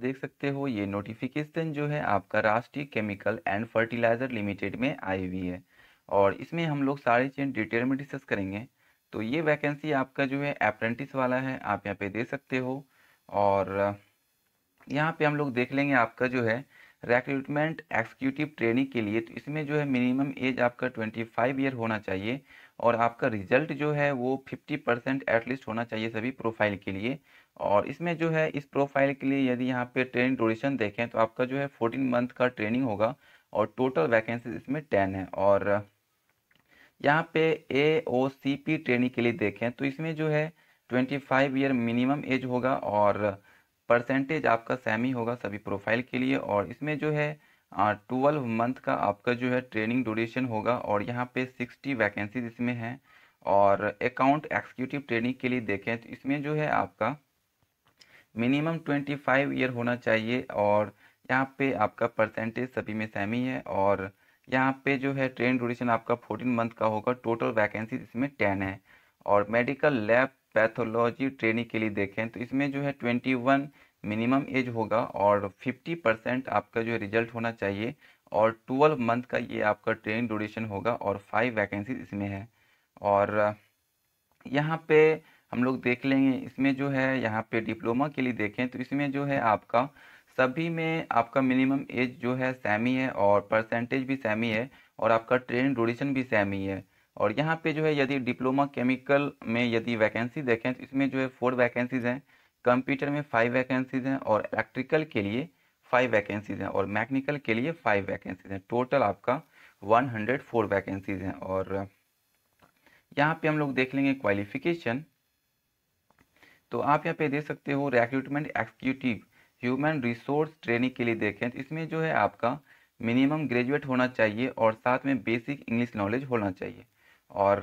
देख सकते हो ये नोटिफिकेशन जो है आपका राष्ट्रीय केमिकल एंड फर्टिलाइज़र लिमिटेड में आई हुई है और इसमें हम लोग सारी चीज़ डिटेल में डिस्कस करेंगे तो ये वैकेंसी आपका जो है अप्रेंटिस वाला है आप यहाँ पे दे सकते हो और यहाँ पे हम लोग देख लेंगे आपका जो है रिक्रूटमेंट एक्सिक्यूटिव ट्रेनिंग के लिए तो इसमें जो है मिनिमम एज आपका 25 ईयर होना चाहिए और आपका रिजल्ट जो है वो 50 परसेंट एटलीस्ट होना चाहिए सभी प्रोफाइल के लिए और इसमें जो है इस प्रोफाइल के लिए यदि यहाँ पे ट्रेनिंग ड्यूरेशन देखें तो आपका जो है फोर्टीन मंथ का ट्रेनिंग होगा और टोटल वैकेंसीज इसमें टेन है और यहाँ पे ए ओ सी पी ट्रेनिंग के लिए देखें तो इसमें जो है twenty five year minimum age होगा और परसेंटेज आपका सेम ही होगा सभी प्रोफाइल के लिए और इसमें जो है ट्वेल्व मंथ का आपका जो है ट्रेनिंग ड्यूरेशन होगा और यहाँ पे सिक्सटी वैकेंसीज इसमें हैं और अकाउंट एक्सिक्यूटिव ट्रेनिंग के लिए देखें तो इसमें जो है आपका मिनिमम 25 ईयर होना चाहिए और यहाँ पे आपका परसेंटेज सभी में सेम ही है और यहाँ पे जो है ट्रेन ड्यूरेशन आपका 14 मंथ का होगा टोटल वैकेंसी इसमें 10 है और मेडिकल लैब पैथोलॉजी ट्रेनिंग के लिए देखें तो इसमें जो है 21 मिनिमम एज होगा और 50 परसेंट आपका जो रिजल्ट होना चाहिए और 12 मंथ का ये आपका ट्रेन ड्यूरेशन होगा और फाइव वैकेंसी इसमें है और यहाँ पे हम लोग देख लेंगे इसमें जो है यहाँ पे डिप्लोमा के लिए देखें तो इसमें जो है आपका सभी में आपका मिनिमम एज जो है सेमी है और परसेंटेज भी सेमी है और आपका ट्रेन ड्यूरेशन भी सेमी है और यहाँ पे जो है यदि डिप्लोमा केमिकल में यदि वैकेंसी देखें तो इसमें जो है फोर वैकेंसीज़ हैं कंप्यूटर में फाइव वैकेंसीज़ हैं और इलेक्ट्रिकल के लिए फाइव वैकेंसीज़ हैं और मैकेनिकल के लिए फाइव वैकेंसीज़ हैं टोटल आपका वन हंड्रेड फोर वैकेंसीज़ हैं और यहाँ पे हम लोग देख लेंगे क्वालिफिकेशन तो आप यहाँ पे दे सकते हो recruitment executive human resource training के लिए देखें तो इसमें जो है आपका मिनिमम ग्रेजुएट होना चाहिए और साथ में बेसिक इंग्लिश नॉलेज होना चाहिए और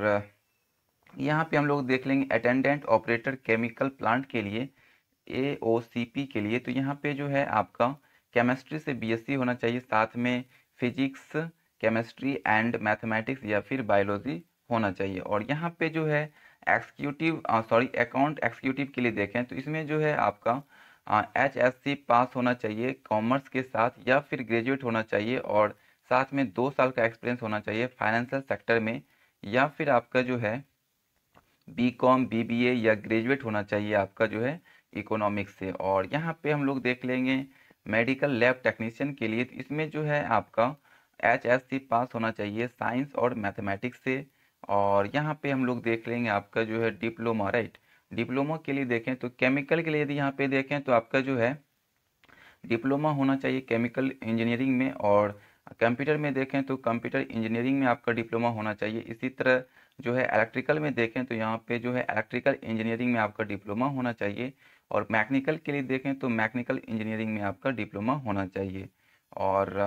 यहाँ पे हम लोग देख लेंगे अटेंडेंट ऑपरेटर केमिकल प्लांट के लिए ए ओ सी पी के लिए तो यहाँ पे जो है आपका केमिस्ट्री से बी एस सी होना चाहिए साथ में फिजिक्स केमिस्ट्री एंड मैथमेटिक्स या फिर बायोलॉजी होना चाहिए और यहाँ पे जो है एक्सक्यूटिव सॉरी अकाउंट एक्सक्यूटिव के लिए देखें तो इसमें जो है आपका एच एस सी पास होना चाहिए कॉमर्स के साथ या फिर ग्रेजुएट होना चाहिए और साथ में दो साल का एक्सपीरियंस होना चाहिए फाइनेंशियल सेक्टर में या फिर आपका जो है B com B B A या ग्रेजुएट होना चाहिए आपका जो है इकोनॉमिक्स से और यहाँ पे हम लोग देख लेंगे मेडिकल लैब टेक्नीशियन के लिए तो इसमें जो है आपका एच एस सी पास होना चाहिए साइंस और मैथमेटिक्स से और यहाँ पे हम लोग देख लेंगे आपका जो है डिप्लोमा राइट डिप्लोमा के लिए देखें तो केमिकल के लिए यदि यहाँ पे देखें तो आपका जो है डिप्लोमा होना चाहिए केमिकल इंजीनियरिंग में और कंप्यूटर में देखें तो कंप्यूटर इंजीनियरिंग में आपका डिप्लोमा होना चाहिए इसी तरह जो है इलेक्ट्रिकल में देखें तो यहाँ पे जो है इलेक्ट्रिकल इंजीनियरिंग में आपका डिप्लोमा होना चाहिए और मैकेनिकल के लिए देखें तो मैकेनिकल इंजीनियरिंग में आपका डिप्लोमा होना चाहिए और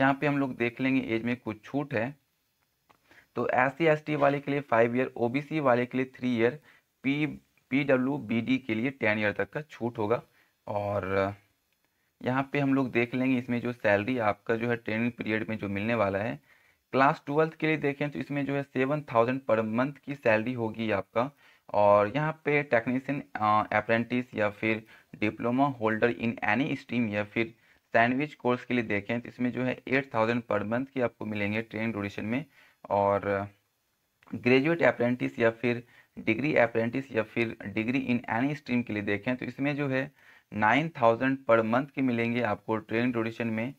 यहाँ पे हम लोग देख लेंगे एज में कुछ छूट है तो एस सी एस टी वाले के लिए five year O B C वाले के लिए three year P P W B D के लिए टेन ईयर तक का छूट होगा और यहाँ पे हम लोग देख लेंगे इसमें जो सैलरी आपका जो है ट्रेनिंग पीरियड में जो मिलने वाला है क्लास ट्वेल्थ के लिए देखें तो इसमें जो है सेवन थाउजेंड पर मंथ की सैलरी होगी आपका और यहाँ पे टेक्नीशियन अप्रेंटिस या फिर diploma holder in any stream या फिर सैंडविच कोर्स के लिए देखें तो इसमें जो है एट थाउजेंड पर मंथ की आपको मिलेंगे ट्रेनिंग ड्यूरेशन में और ग्रेजुएट अप्रेंटिस या फिर डिग्री अप्रेंटिस या फिर डिग्री इन एनी स्ट्रीम के लिए देखें तो इसमें जो है नाइन थाउजेंड पर मंथ के मिलेंगे आपको ट्रेनिंग ड्यूरेशन में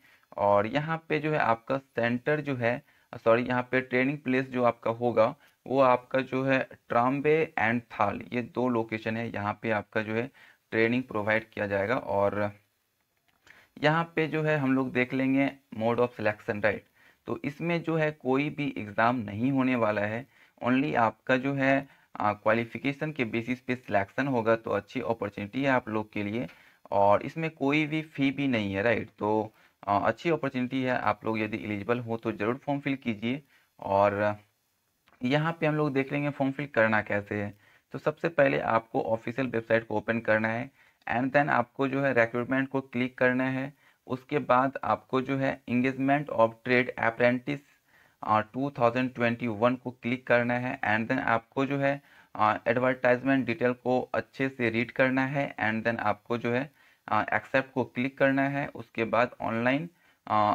और यहाँ पे जो है आपका सेंटर जो है सॉरी यहाँ पे ट्रेनिंग प्लेस जो आपका होगा वो आपका जो है ट्राम्बे एंड थाल ये दो लोकेशन है यहाँ पे आपका जो है ट्रेनिंग प्रोवाइड किया जाएगा और यहाँ पे जो है हम लोग देख लेंगे मोड ऑफ सिलेक्शन राइट तो इसमें जो है कोई भी एग्ज़ाम नहीं होने वाला है ओनली आपका जो है क्वालिफिकेशन के बेसिस पे सिलेक्शन होगा तो अच्छी अपॉर्चुनिटी है आप लोग के लिए और इसमें कोई भी फ़ी भी नहीं है राइट तो आ, अच्छी अपॉर्चुनिटी है आप लोग यदि एलिजिबल हो तो ज़रूर फॉर्म फिल कीजिए और यहाँ पे हम लोग देख लेंगे फॉर्म फिल करना कैसे है तो सबसे पहले आपको ऑफिशियल वेबसाइट को ओपन करना है एंड देन आपको जो है रिक्रूटमेंट को क्लिक करना है उसके बाद आपको जो है engagement of trade apprentice two thousand twenty one को क्लिक करना है एंड देन आपको जो है एडवर्टाइजमेंट डिटेल को अच्छे से रीड करना है एंड देन आपको जो है एक्सेप्ट को क्लिक करना है उसके बाद ऑनलाइन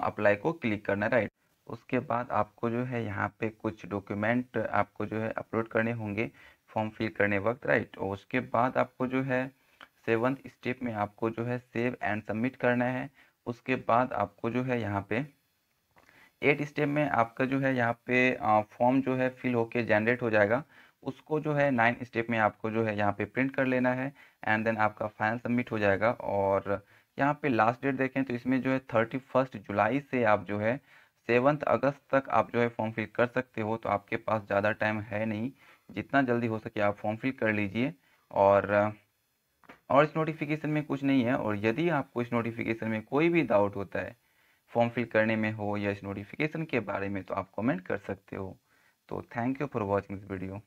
अप्लाई को क्लिक करना राइट उसके बाद आपको जो है यहाँ पे कुछ डॉक्यूमेंट आपको जो है अपलोड करने होंगे फॉर्म फिल करने वक्त राइट और उसके बाद आपको जो है सेवन्थ स्टेप में आपको जो है सेव एंड सबमिट करना है उसके बाद आपको जो है यहाँ पे एट स्टेप में आपका जो है यहाँ पे फॉर्म जो है फिल होके जनरेट हो जाएगा उसको जो है नाइन स्टेप में आपको जो है यहाँ पे प्रिंट कर लेना है एंड देन आपका फाइनल सबमिट हो जाएगा और यहाँ पे लास्ट डेट देखें तो इसमें जो है थर्टी फर्स्ट जुलाई से आप जो है सेवन्थ अगस्त तक आप जो है फॉर्म फिल कर सकते हो तो आपके पास ज़्यादा टाइम है नहीं जितना जल्दी हो सके आप फॉर्म फिल कर लीजिए और और इस नोटिफिकेशन में कुछ नहीं है और यदि आपको इस नोटिफिकेशन में कोई भी डाउट होता है फॉर्म फिल करने में हो या इस नोटिफिकेशन के बारे में तो आप कमेंट कर सकते हो तो thank you for watching this video